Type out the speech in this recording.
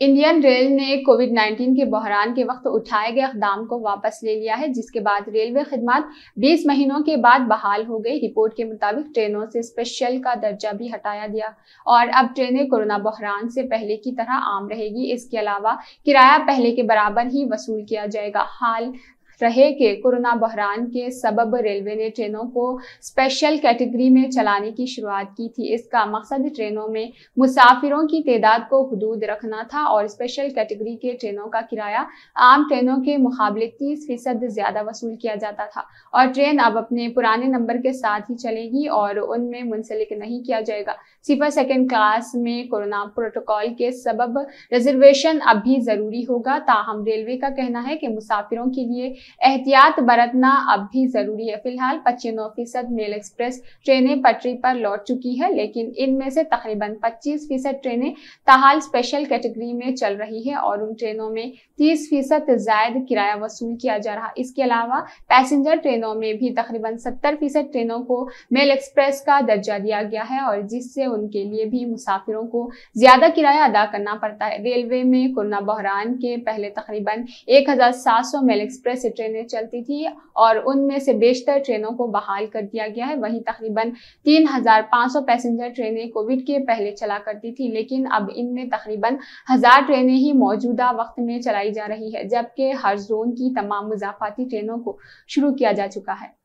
Indian rail ने Covid 19 के बहरान के वक्त उठाए गए अकदाम को वापस ले लिया है जिसके बाद रेलवे खदमात 20 महीनों के बाद बहाल हो गई रिपोर्ट के मुताबिक ट्रेनों से स्पेशल का दर्जा भी हटाया गया और अब ट्रेनें कोरोना बहरान से पहले की तरह आम रहेगी इसके अलावा किराया पहले के बराबर ही वसूल किया जाएगा हाल रहे कि कोरोना बहरान के सबब रेलवे ने ट्रेनों को स्पेशल कैटेगरी में चलाने की शुरुआत की थी इसका मकसद ट्रेनों में मुसाफिरों की तादाद को हदूद रखना था और स्पेशल कैटेगरी के ट्रेनों का किराया आम ट्रेनों के मुकाबले तीस फीसद ज़्यादा वसूल किया जाता था और ट्रेन अब अपने पुराने नंबर के साथ ही चलेगी और उनमें मुंसलिक नहीं किया जाएगा सिफर सेकेंड क्लास में कोरोना प्रोटोकॉल के सबब रिजर्वेशन अब भी ज़रूरी होगा ताहम रेलवे का कहना है कि मुसाफिरों के लिए एहतियात बरतना अब भी जरूरी है फिलहाल पचानवे फीसद मेल एक्सप्रेस ट्रेनें पटरी पर लौट चुकी है लेकिन इनमें से तकरीबन 25 फीसद ट्रेनें ताहाल स्पेशल कैटेगरी में चल रही है और उन ट्रेनों में 30 फीसद जायद किराया वसूल किया जा रहा इसके अलावा पैसेंजर ट्रेनों में भी तकरीबन सत्तर फीसद ट्रेनों को मेल एक्सप्रेस का दर्जा दिया गया है और जिससे उनके लिए भी मुसाफिरों को ज्यादा किराया अदा करना पड़ता है रेलवे में कोरोना बहरान के पहले तकरीबन सौ मेल एक्सप्रेस ट्रेनें चलती थी और उनमें से बेशतर ट्रेनों को बहाल कर दिया गया है वहीं तकरीबन 3,500 पैसेंजर ट्रेनें कोविड के पहले चला करती थी लेकिन अब इनमें तकरीबन हज़ार ट्रेनें ही मौजूदा वक्त में चलाई जा रही है जबकि हर जोन की तमाम मुजाफाती ट्रेनों को शुरू किया जा चुका है